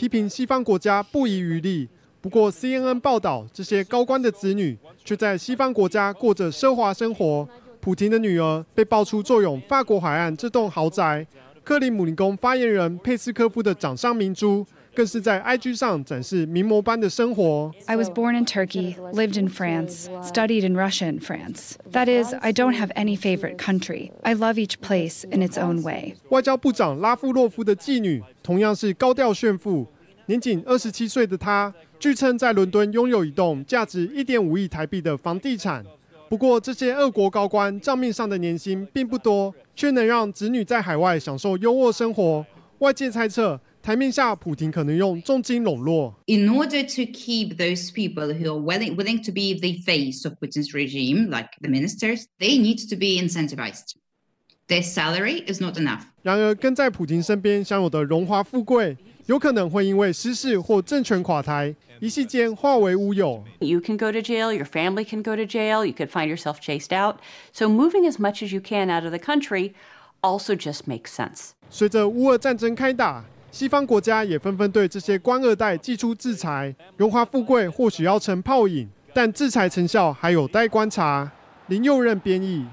批评西方国家不遗余力，不过 CNN 报道，这些高官的子女却在西方国家过着奢华生活。普京的女儿被爆出坐拥法国海岸这栋豪宅，克里姆林宫发言人佩斯科夫的掌上明珠。更是在 IG 上展示名模般的生活。I was born in Turkey, lived in France, studied in Russia and France. That is, I don't have any favorite country. I love each place in its own way. 外交部长拉夫洛夫的妓女同样是高调炫富，年仅二十七岁的她，据称在伦敦拥有一栋价值一点五亿台币的房地产。不过，这些俄国高官账面上的年薪并不多，却能让子女在海外享受优渥生活。外界猜测。In order to keep those people who are willing willing to be the face of Putin's regime, like the ministers, they need to be incentivized. Their salary is not enough. You can go to jail. Your family can go to jail. You could find yourself chased out. So moving as much as you can out of the country also just makes sense. 随着乌俄战争开打。西方国家也纷纷对这些官二代祭出制裁，荣华富贵或许要成泡影，但制裁成效还有待观察。林佑任编译。